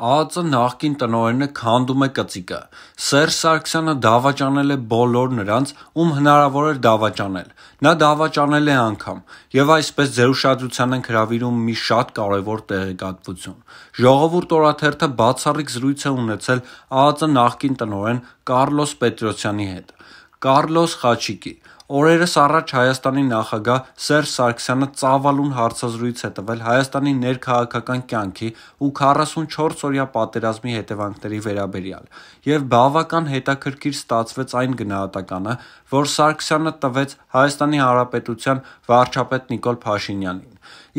ԱԱԾ նախկին տնօրենը քանդում է կծիկը։ Սերժ Սարգսյանը դավաճանել է բոլոր նրանց, ում հնարավոր էր դավաճանել։ Նա դավաճանել է անգամ, եւ այսպես ձեր ուշադրության ենք հրավիրում մի շատ կարեւոր տեղեկատվություն։ Ժողովուրդ օրաթերթը բացառիկ զրույց է ունեցել ԱԱԾ նախկին տնօրեն Կառլոս Պետրոսյանի հետ։ Կառլոս Խաչիկի Օրերս առաջ Հայաստանի նախագահ Սերժ Սարգսյանը ծավալուն հարցազրույց է տվել Հայաստանի ներքաղաքական կյանքի ու 44 օրյա պատերազմի հետևանքների վերաբերյալ, եւ բավական հետաքրքիր ստացվեց այն գնահատականը, որ Սարգսյանը տվեց Հայաստանի Հանրապետության վարչապետ Նիկոլ Փաշինյանին։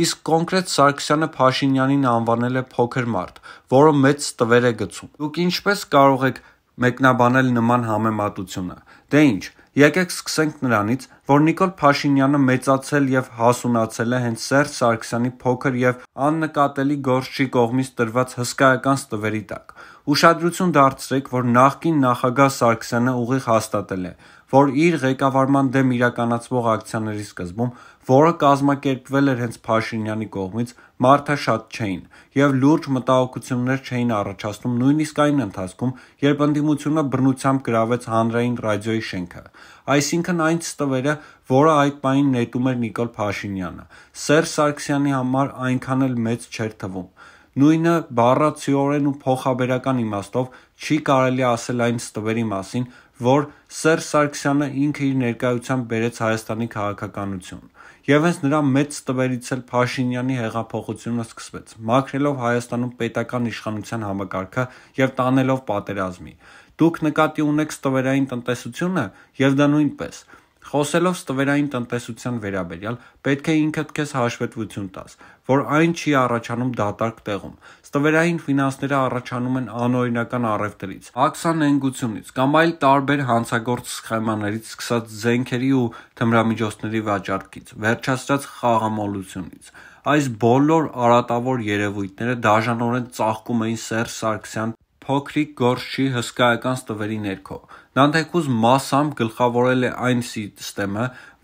Իսկ կոնկրետ Սարգսյանը Փաշինյանին անվանել է փոքր մարդ, որը մեծ տվեր է գցում։ Դուք ինչպես կարող եք մեկնաբանել նման համեմատությունը։ Դե ինչ, եկեք սկսենք նրանից, որ Նիկոլ Փաշինյանը մեծացել եւ հասունացել է հենց Սերժ Սարգսյանի փոքր եւ աննկատելի գործչի կողմից տրված հսկայական ստվերի տակ։ Ուշադրություն դարձրեք, որ նախկին նախագահ Սարգսյանը ուղիղ հաստատել է, որ իր ղեկավարման դեմ իրականացվող ակցիաների սկզբում, որը կազմակերպվել էր հենց Փաշինյանի կողմից, մարդաշատ չէին եւ լուրջ մտահոգություններ չէին առաջացնում նույնիսկ այն ընթացքում, երբ ընդդիմությունը բռնությամբ գրավեց հանրային ռադիոյի շենքը։ Այսինքն այն ստվերը, որը այդ պահին նետում էր Նիկոլ Փաշինյանը, Սերժ Սարգսյանի համար այնքան էլ մեծ չէր թվում։ Նույնը բառացիորեն ու փոխաբերական իմաստով չի կարելի ասել այն ստվերի մասին, որ Սերժ Սարգսյանը ինքը իր ներկայությամբ բերեց Հայաստանի քաղաքականություն։ Եվ հենց նրա մեծ տվերից էլ Փաշինյանի հեղափոխությունը սկսվեց, մաքրելով Հայաստանում պետական իշխանության համակարգը եւ տանելով պատերազմի։ Դուք նկատի ունեք տվերային տնտեսությունը եւ դա նույնպես Խոսելով ստվերային տնտեսության վերաբերյալ, պետք է ինքդ քեզ հաշվետվություն տաս, որ այն չի առաջանում դատարկ տեղում։ Ստվերային ֆինանսները առաջանում են անօրինական առևտրից, աքսան ընկությունից կամ այլ տարբեր հանցագործ սխեմաներից սկսած զենքերի ու թմրամիջոցների վաճառքից, վերջացած խաղամոլությունից։ Այս բոլոր արատավոր երևույթները դաժանորեն ծաղկում էին Սերժ Սարգսյան փոքրիկ գործի հսկայական ստվերի ներքո։ Դանտեկուզ մասամբ գլխավորել է այն սիստեմը,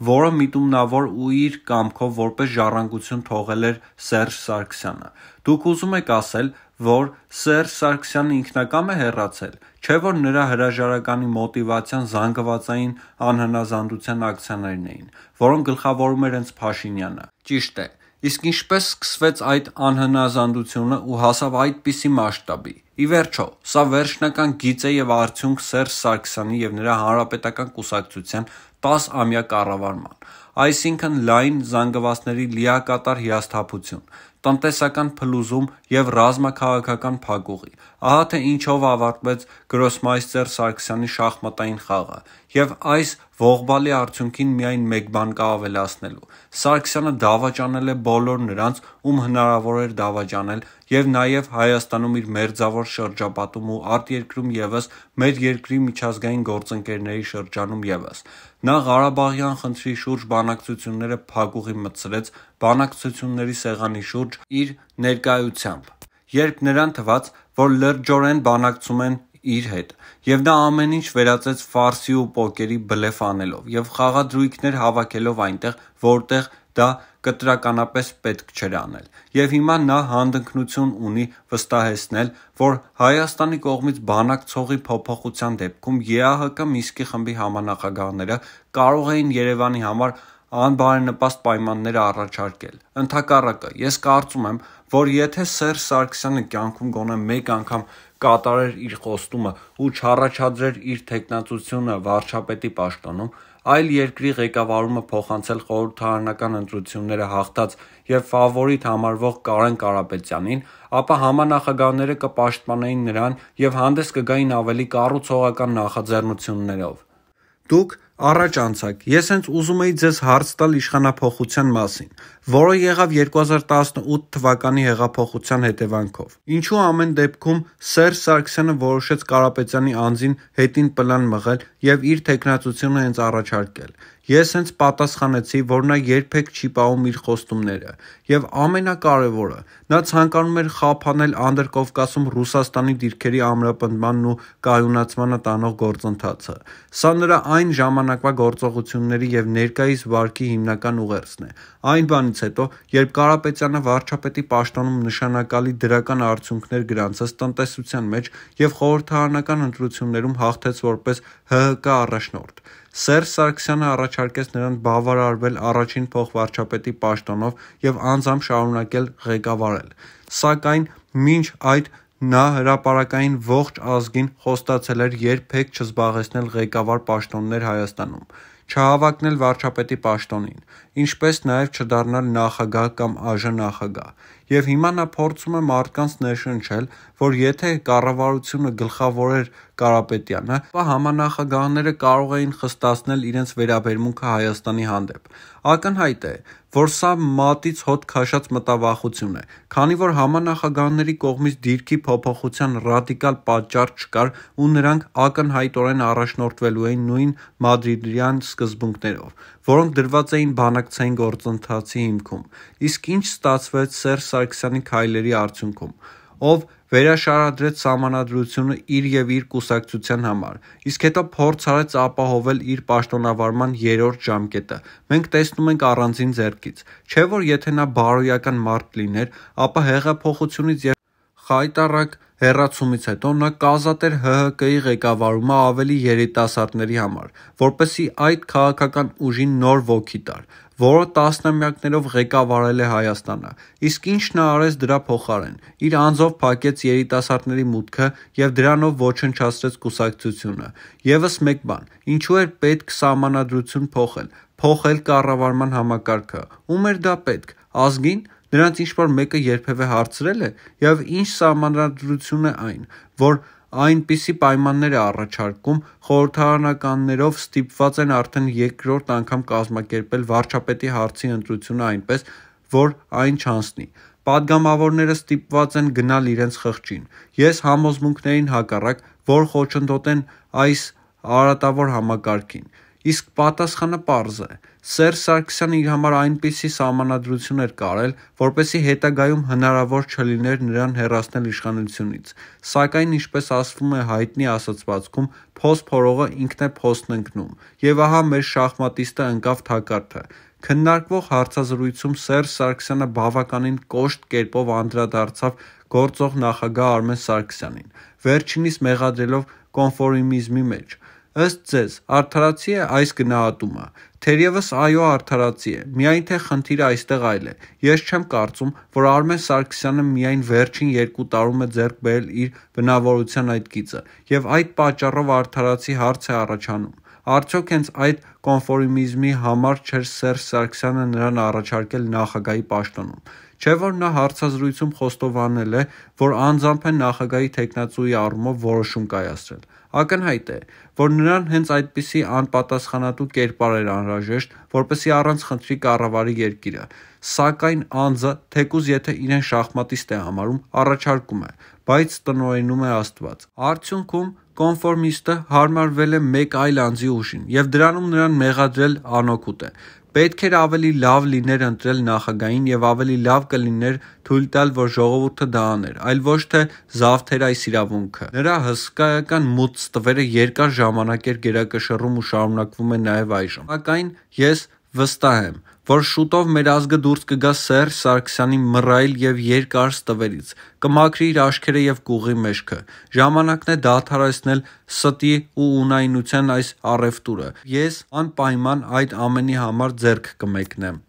որը միտումնավոր ու իր կամքով որպես ժառանգություն թողել էր Սերժ Սարգսյանը։ Դուք ուզում եք ասել, որ Սերժ Սարգսյանն ինքնակամ է հեռացել, չէ՞ որ նրա հրաժարականի մոտիվացիան զանգվածային անհնազանդության ակցիաներն էին, որոնք գլխավորում էր հենց Փաշինյանը։ Ճիշտ է, իսկ ինչպես սկսվեց այդ անհնազանդությունը ու հասավ այդպիսի մասշտաբի։ Ի վերջո, սա վերջնական գիծ է եւ արդյունք Սերժ Սարգսյանի եւ նրա հանրապետական կուսակցության 10-ամյա կառավարման, այսինքն լայն զանգվածների լիակատար հիասթափություն, տնտեսական փլուզում եւ ռազմաքաղաքական փակուղի, Ահա թե ինչով ավարտվեց գրոսմայստեր Սարգսյանի շախմատային խաղը եւ այս ողբալի արդյունքին միայն մեկ բան կա ավելացնելու։ Սարգսյանը դավաճանել է բոլոր նրանց, ում հնարավոր էր դավաճանել եւ նաեւ Հայաստանում իր մերձավոր շրջապատում ու արտերկրում եւս մեր երկրի միջազգային գործընկերների շրջանում եւս։ Նա Ղարաբաղյան խնդրի շուրջ բանակցությունները փակուղի մտցրեց բանակցությունների սեղանի շուրջ իր ներկայությամբ երբ նրան թվաց, որ լրջորեն բանակցում են իր հետ, և նա ամեն ինչ վերածեց ֆարսի ու պոկերի բլեֆ անելով և խաղադրույքներ հավաքելով այնտեղ, որտեղ դա կտրականապես պետք չէր անել, և հիմա նա հանդգնություն ունի վստահեցնել, որ Հայաստանի կողմից բանակցողի փոփոխության դեպքում ԵԱՀԿ Մինսկի խմբի համանախագահները կարող էին Երևանի համար անբարենպաստ պայմաններ առաջարկել։ Ընդհակառակը, ես կարծում եմ, որ եթե Սերժ Սարգսյանը կյանքում գոնե մեկ անգամ կատարեր իր խոստումը ու չառաջադրեր իր թեկնածությունը վարչապետի պաշտոնում, այլ երկրի ղեկավարումը փոխանցել խորհրդարանական ընտրությունները հաղթած եւ ֆավորիտ համարվող Կարեն Կարապետյանին, ապա համանախագահները կպաշտպանեին նրան եւ հանդես կգային ավելի կառուցողական նախաձեռնություններով։ Դուք Առաջ անցաք։ Ես հենց ուզում էի ձեզ հարց տալ իշխանապողության մասին, որը եղավ 2018 թվականի հեղափոխության հետևանքով։ Ինչու ամեն դեպքում Սերժ Սարգսյանը որոշեց Կարապետյանի անձին հետին պլան մղել եւ իր թեկնածությունը հենց առաջարկել։ Ես հենց պատասխանեցի, որ նա երբեք չի պահում իր խոստումները, եւ ամենակարևորը, նա ցանկանում էր խափանել Անդրկովկասում Ռուսաստանի դիրքերի ամրապնդմանն ու կայունացմանը տանող գործընթացը։ Սա նրա այն ժամանակվա գործողությունների եւ ներկայիս վարկի հիմնական ուղերձն է։ Այն բանից հետո, երբ Կարապետյանը վարչապետի պաշտոնում նշանակալի դրական արդյունքներ գրանցեց տնտեսության մեջ եւ խորհրդարանական ընտրություններում հաղթեց որպես ՀՀԿ առաջնորդ, Սերժ Սարգսյանը առաջարկեց նրան բավարարվել առաջին փոխվարչապետի պաշտոնով եւ անձամբ շարունակել ղեկավարել։ Սակայն մինչ այդ նա հրաապարակային ողջ ազգին խոստացել էր երբեք չզբաղեցնել ղեկավար պաշտոններ Հայաստանում չհավակնել վարչապետի պաշտոնին, ինչպես նաև չդառնալ նախագահ կամ ԱԺ նախագահ եւ հիմա նա փորձում է մարդկանց ներշնչել, որ եթե կառավարությունը գլխավորեր Կարապետյանը, ապա համանախագահները կարող էին խստացնել իրենց վերաբերմունքը Հայաստանի հանդեպ։ Ակնհայտ է, որ սա մատից հոտ քաշած մտավախություն է, քանի որ համանախագահների կողմից դիրքի փոփոխության ռադիկալ պատճառ չկար ու նրանք ակնհայտորեն առաջնորդվելու էին նույն մադրիդյան սկզբունքներով, որոնք դրված էին բանակցային գործընթացի հիմքում։ Իսկ ինչ ստացվեց Սերժ Սարգսյանի քայլերի արդյունքում, ով վերաշարադրեց համանadrությունը իր եւ իր կուսակցության համար, իսկ հետո փորձ արեց ապահովել իր պաշտոնավարման երրորդ ժամկետը։ Մենք տեսնում ենք առանձին ձեռքից, չէ՞ որ եթե նա բարոյական մարդ լիներ, ապա հեղափոխությունից եւ խայտարակ հերացումից հետո նա կազատեր ՀՀԿ-ի ղեկավարումը ավելի երիտասարդների համար, որպեսի այդ քաղաքական ուժին նոր ոգի տար որը տասնամյակներով ղեկավարել է Հայաստանը։ Իսկ ինչ նա արեց դրա փոխարեն։ Իր անձով փակեց երիտասարդների մուտքը եւ դրանով ոչնչացրեց կուսակցությունը։ Եվս մեկ բան, ինչու էր պետք համանadrություն փոխել, փոխել կառավարման համակարգը։ Ում էր դա պետք։ Ազգին նրանց ինչ որ մեկը երբևէ հարցրել է եւ ինչ համանadrություն է այն, որ այնպիսի պայմաններ է առաջարկում, խորհրդարանականներով ստիպված են արդեն երկրորդ անգամ կազմակերպել վարչապետի հարցի ընտրությունը այնպես, որ այն չանցնի։ Պատգամավորները ստիպված են գնալ իրենց խղճին։ Ես համոզմունքներին հակառակ, որ խոչընդոտեն այս արատավոր համակարգին։ Իսկ պատասխանը պարզ է։ Սերժ Սարգսյանը իր համար այնպիսի սահմանադրություն էր կարել, որպեսզի հետագայում հնարավոր չլիներ նրան հեռացնել իշխանությունից։ Սակայն, ինչպես ասվում է հայտնի ասացվածքում, փոստ փորողը ինքն է փոստն ընկնում։ Եվ ահա մեր շախմատիստը ընկավ թակարդը։ Քննարկվող հարցազրույցում Սերժ Սարգսյանը բավականին կոշտ կերպով անդրադարձավ գործող նախագահ Արմեն Սարգսյանին, վերջինիս մեղադրելով կոնֆորմիզմի մեջ։ Ըստ ձեզ, արդարացի է այս գնահատումը։ Թերևս այո, արդարացի է։ Միայն թե խնդիրը այստեղ այլ է։ Ես չեմ կարծում, որ Արմեն Սարգսյանը միայն վերջին 2 տարում է ձեռք բերել իր բնավորության այդ գիծը, եւ այդ պատճառով արդարացի հարց է առաջանում։ Արդյոք հենց այդ կոնֆորմիզմի համար չէր Սերժ Սարգսյանը նրան առաջարկել նախագահի պաշտոնում։ Չէ՞ որ նա հարցազրույցում խոստովանել է, որ անձամբ է նախագահի տեխնացուի առումով որոշում կայացրել։ Ակնհայտ է, որ նրան հենց այդպիսի անպատասխանատու կերպար էր անհրաժեշտ, որպեսզի առանց խնդրի կառավարի երկիրը, սակայն անձը, թեկուզ եթե իրեն շախմատիստ է համարում, առաջարկում է, բայց տնօրինում է Աստված։ Արդյունքում կոնֆորմիստը հարմարվել է մեկ այլ անձի ուժին եւ դրանում նրան մեղադրել անօգուտ է։ Պետք էր ավելի լավ լիներ ընտրել նախագահին եւ ավելի լավ կլիներ թույլ տալ, որ ժողովուրդը դա աներ, այլ ոչ թե զավթեր այս իրավունքը։ Նրա հսկայական մուծ ստվերը երկար ժամանակ էր գերակշռում ու շարունակվում է նաեւ այժմ։ Սակայն ես վստահ եմ, որ շուտով մեր ազգը դուրս կգա Սերժ Սարգսյանի մռայլ եւ երկար ստվերից, կմաքրի իր աչքերը եւ կուղի մեջքը։ Ժամանակն է դադարեցնել ստի ու ունայնության այս առևտուրը։ Ես անպայման այդ ամենի համար ձեռք կմեկնեմ։